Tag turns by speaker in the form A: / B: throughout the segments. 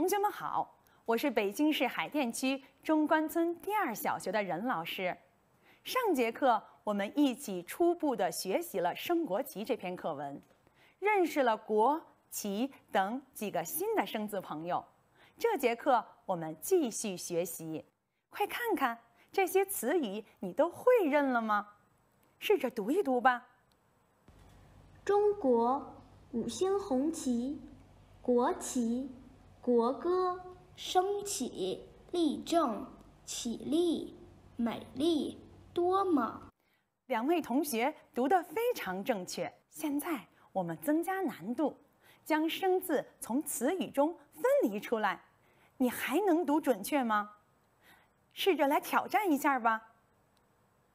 A: 同学们好，我是北京市海淀区中关村第二小学的任老师。上节课我们一起初步的学习了《升国旗》这篇课文，认识了国旗等几个新的生字朋友。这节课我们继续学习，快看看这些词语你都会认了吗？试着读一读吧。中国五
B: 星红旗，国旗。
A: 国歌，升起，立正，起立，美丽，多么！两位同学读得非常正确。现在我们增加难度，将生字从词语中分离出来，你还能读准确吗？试着来挑战一下吧。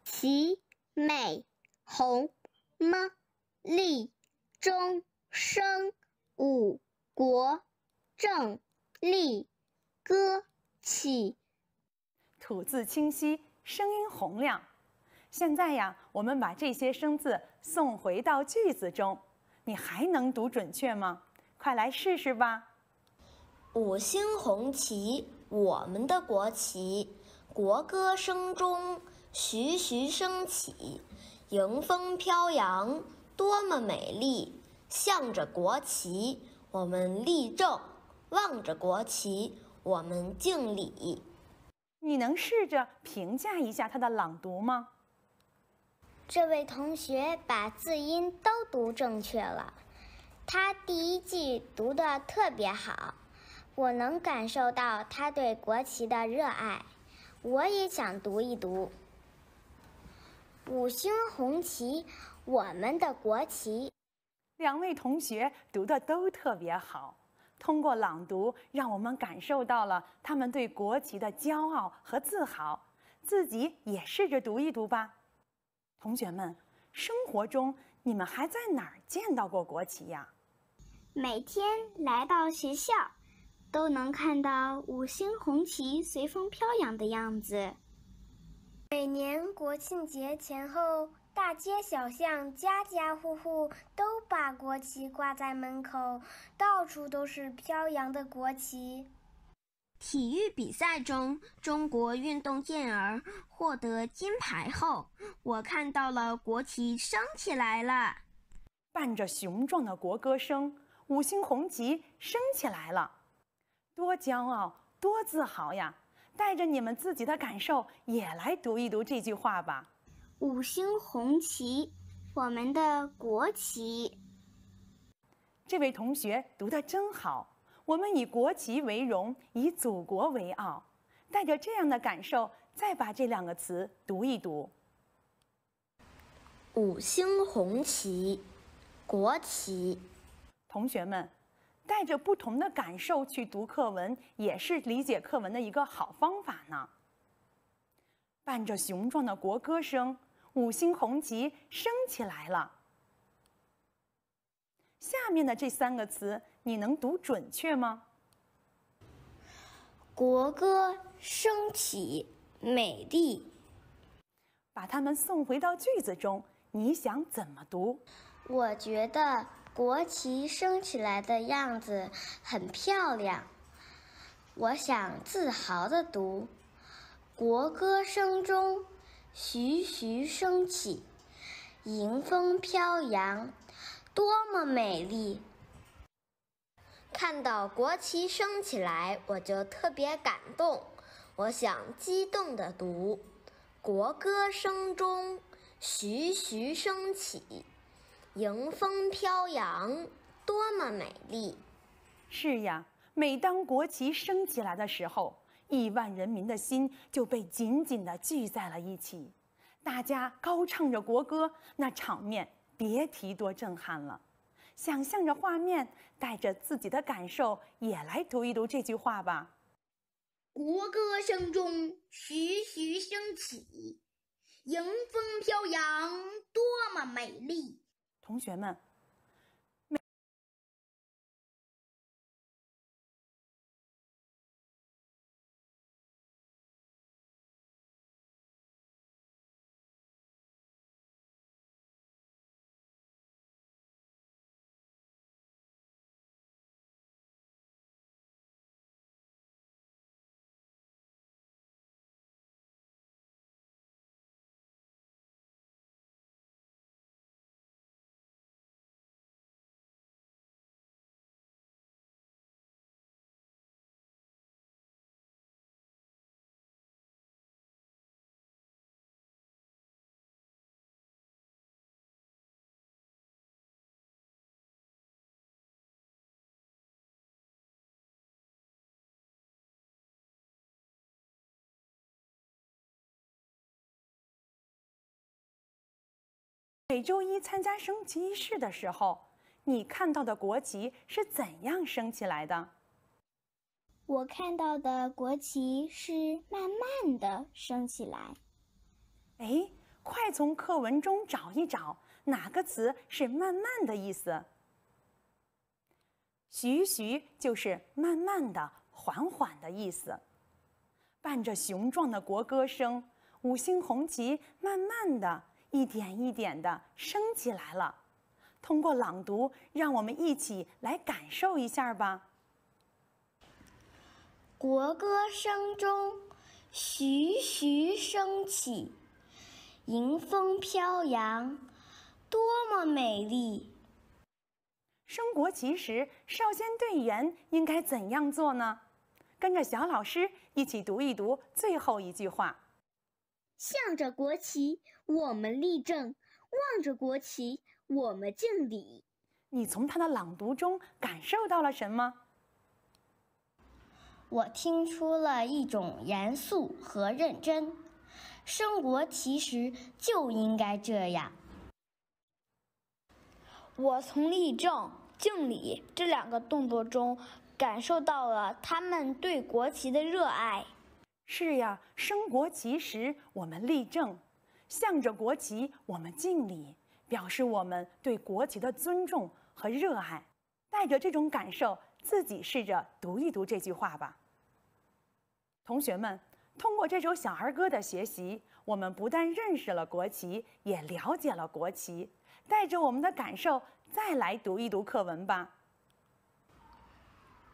A: 齐美红，吗？
B: 立中生五国。正
A: 立，歌起，吐字清晰，声音洪亮。现在呀，我们把这些生字送回到句子中，你还能读准确吗？快来试试吧！五星红旗，我们的国旗，国歌声
B: 中徐徐升起，迎风飘扬，多么美丽！向着国旗，我们立正。望着国旗，我们敬礼。你
A: 能试着评价一下他的朗读吗？这位同学把字音都
B: 读正确了，他第一句读的特别好，我能感受到他对国旗的热爱。我也想读一
A: 读。五星红旗，我们的国旗。两位同学读的都特别好。通过朗读，让我们感受到了他们对国旗的骄傲和自豪。自己也试着读一读吧。同学们，生活中你们还在哪儿见到过国旗呀？每
B: 天来到学校，都能看到五星红旗随风飘扬的样子。每年国庆节前后，大街小巷、家家户户都把国旗挂在门口，到处都是飘扬的国旗。体育比赛中，中国运动健儿
A: 获得金牌后，我看到了国旗升起来了，伴着雄壮的国歌声，五星红旗升起来了，多骄傲，多自豪呀！带着你们自己的感受，也来读一读这句话吧。五星红旗，我们的国旗。这位同学读的真好。我们以国旗为荣，以祖国为傲。带着这样的感受，再把这两个词读一读。五星红旗，国旗。同学们。带着不同的感受去读课文，也是理解课文的一个好方法呢。伴着雄壮的国歌声，五星红旗升起来了。下面的这三个词，你能读准确吗？国歌升起，美丽。把它们送回到句子中，你想怎么读？
B: 我觉得。国旗升起来的样子很漂亮，我想自豪的读。国歌声中，徐徐升起，迎风飘扬，多么美丽！看到国旗升起来，我就特别感动，我想激动的读。国歌声中，徐徐升起。迎
A: 风飘扬，多么美丽！是呀，每当国旗升起来的时候，亿万人民的心就被紧紧地聚在了一起，大家高唱着国歌，那场面别提多震撼了。想象着画面，带着自己的感受，也来读一读这句话吧。
B: 国歌声中徐徐升
A: 起，
B: 迎风飘扬，多么美丽！
A: 同学们。每周一参加升旗仪式的时候，你看到的国旗是怎样升起来的？我看到
B: 的国旗是慢慢的升起来。
A: 哎，快从课文中找一找，哪个词是“慢慢”的意思？徐徐就是慢慢的、缓缓的意思。伴着雄壮的国歌声，五星红旗慢慢的。一点一点的升起来了，通过朗读，让我们一起来感受一下吧。
B: 国歌声中，徐徐升
A: 起，迎风飘扬，多么美丽！升国旗时，少先队员应该怎样做呢？跟着小老师一起读一读最后一句话。
B: 向着国旗，我们立正；望着国旗，我们敬礼。你从他的朗读中感受到了什么？我听出了一种严肃和认真。升国旗时就应该这样。我从立正、敬礼这两个动作中，感受到了
A: 他们对国旗的热爱。是呀，升国旗时我们立正，向着国旗我们敬礼，表示我们对国旗的尊重和热爱。带着这种感受，自己试着读一读这句话吧。同学们，通过这首小儿歌的学习，我们不但认识了国旗，也了解了国旗。带着我们的感受，再来读一读课文吧。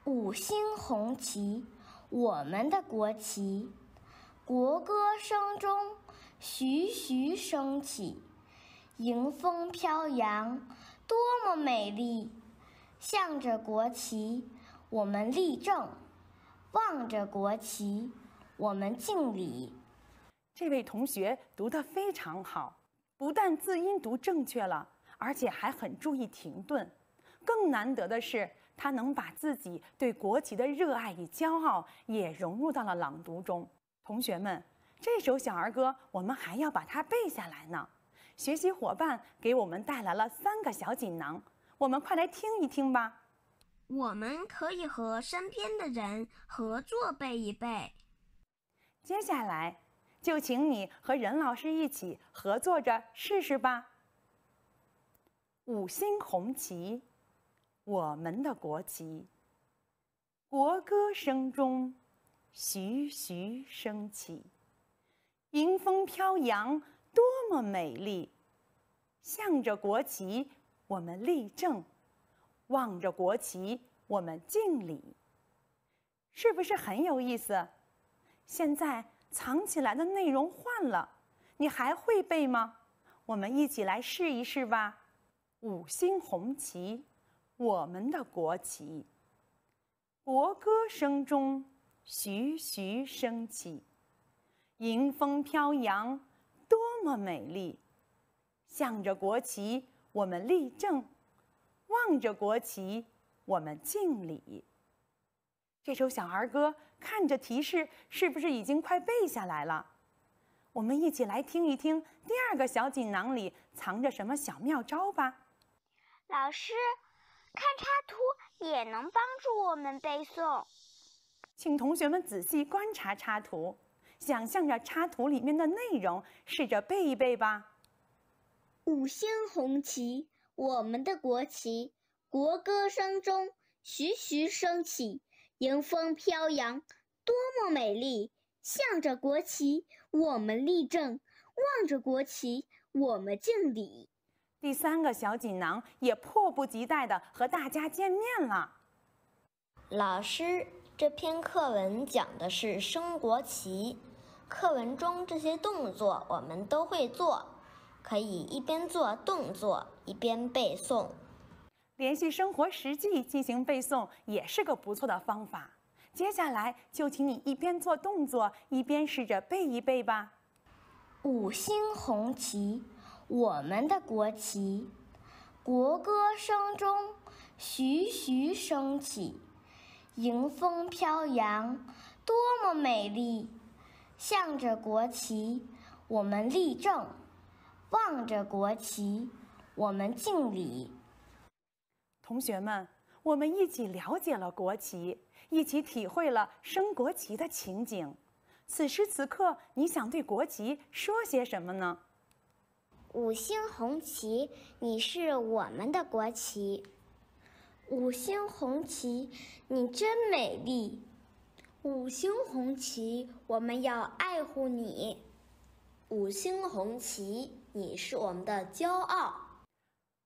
A: 五星红
B: 旗。我们的国旗，国歌声中徐徐升起，迎风飘扬，多么美丽！向着国旗，我们立正；
A: 望着国旗，我们敬礼。这位同学读得非常好，不但字音读正确了，而且还很注意停顿，更难得的是。他能把自己对国旗的热爱与骄傲也融入到了朗读中。同学们，这首小儿歌我们还要把它背下来呢。学习伙伴给我们带来了三个小锦囊，我们快来听一听吧。我们可以和身边的人合作背一背。接下来就请你和任老师一起合作着试试吧。五星红旗。我们的国旗，国歌声中徐徐升起，迎风飘扬，多么美丽！向着国旗，我们立正；望着国旗，我们敬礼。是不是很有意思？现在藏起来的内容换了，你还会背吗？我们一起来试一试吧。五星红旗。我们的国旗，国歌声中徐徐升起，迎风飘扬，多么美丽！向着国旗，我们立正；望着国旗，我们敬礼。这首小儿歌，看着提示，是不是已经快背下来了？我们一起来听一听，第二个小锦囊里藏着什么小妙招吧。
B: 老师。看插图也能帮助我们背诵，
A: 请同学们仔细观察插图，想象着插图里面的内容，试着背一背吧。五星红旗，我们
B: 的国旗，国歌声中徐徐升起，迎风飘扬，多么美丽！向着国旗，我们立正；
A: 望着国旗，我们敬礼。第三个小锦囊也迫不及待地和大家见面了。老师，
B: 这篇课文讲的是升国旗，课文中这些动作我们都会做，可以一边做动作一边背诵。
A: 联系生活实际进行背诵也是个不错的方法。接下来就请你一边做动作一边试着背一背吧。五星红旗。我们的国旗，国
B: 歌声中徐徐升起，迎风飘扬，多么美丽！向着国旗，
A: 我们立正；望着国旗，我们敬礼。同学们，我们一起了解了国旗，一起体会了升国旗的情景。此时此刻，你想对国旗说些什么呢？五星红旗，你是我们的
B: 国旗，五星红旗，你真美丽，五星红旗，我们要爱护你，
A: 五星红旗，你是我们的骄傲。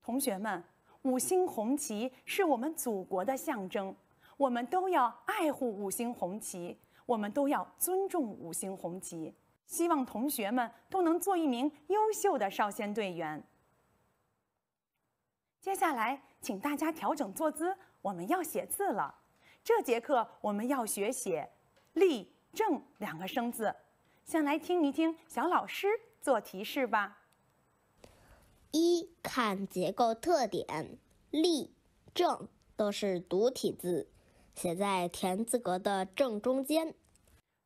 A: 同学们，五星红旗是我们祖国的象征，我们都要爱护五星红旗，我们都要尊重五星红旗。希望同学们都能做一名优秀的少先队员。接下来，请大家调整坐姿，我们要写字了。这节课我们要学写“立”“正”两个生字。先来听一听小老师做提示吧。
B: 一看结构特点，“立”“正”都是独体字，写在田字格的正中间。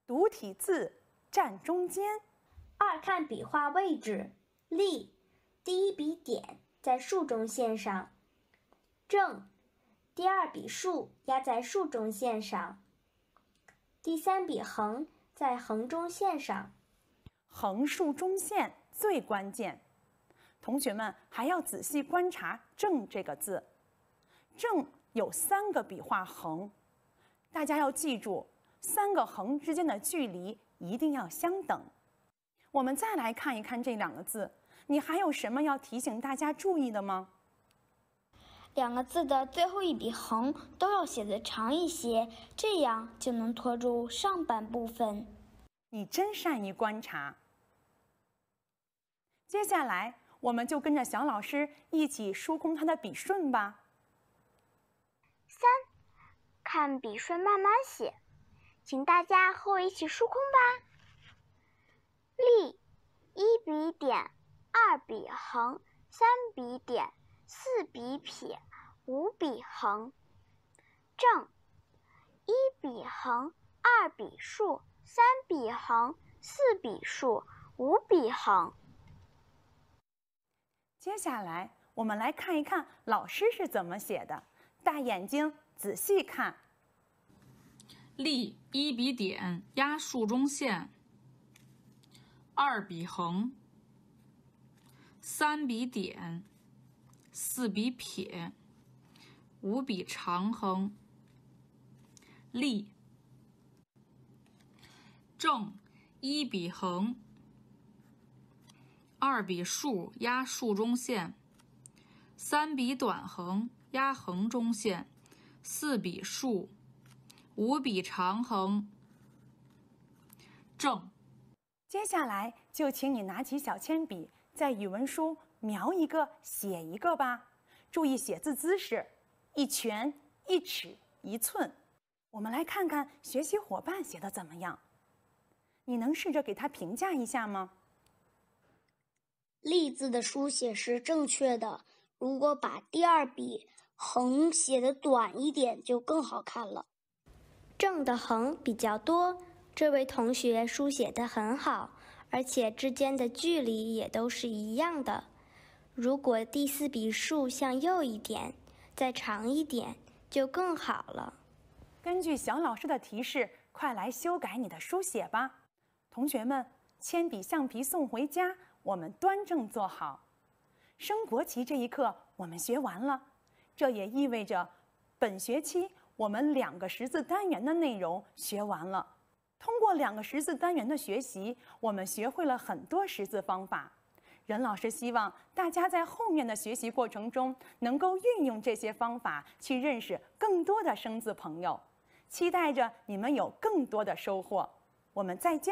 B: 独体字。站中间，二看笔画位置。立，第一笔点在竖中线上；正，第二笔竖压在竖中线上；
A: 第三笔横在横中线上。横竖中线最关键。同学们还要仔细观察“正”这个字，“正”有三个笔画横，大家要记住三个横之间的距离。一定要相等。我们再来看一看这两个字，你还有什么要提醒大家注意的吗？两个字的最后一笔横都要写的长一些，这样就能托住上半部分。你真善于观察。接下来，我们就跟着小老师一起疏通它的笔顺吧。三，看笔顺，慢慢写。
B: 请大家和我一起书空吧。立，一笔点，二笔横，三笔点，四笔撇，五笔横。正，一笔横，二笔竖，三笔横，四笔竖，五
A: 笔横。接下来，我们来看一看老师是怎么写的。大眼睛，仔细看。立一笔点压竖中线，二笔横，三笔点，四笔撇，五笔长横。立正，一笔横，二笔竖压竖中线，三笔短横压横中线，四笔竖。五笔长横，正。接下来就请你拿起小铅笔，在语文书描一个、写一个吧。注意写字姿势，一拳、一尺、一寸。我们来看看学习伙伴写的怎么样？你能试着给他评价一下吗？“例字的书写是正确的。如果把第
B: 二笔横写的短一点，就更好看了。正的横比较多，这位同学书写的很好，而且之间的距离也都是一样的。如果第四笔竖向右一
A: 点，再长一点，就更好了。根据小老师的提示，快来修改你的书写吧。同学们，铅笔橡皮送回家，我们端正坐好。升国旗这一课我们学完了，这也意味着本学期。我们两个识字单元的内容学完了，通过两个识字单元的学习，我们学会了很多识字方法。任老师希望大家在后面的学习过程中，能够运用这些方法去认识更多的生字朋友，期待着你们有更多的收获。我们再见。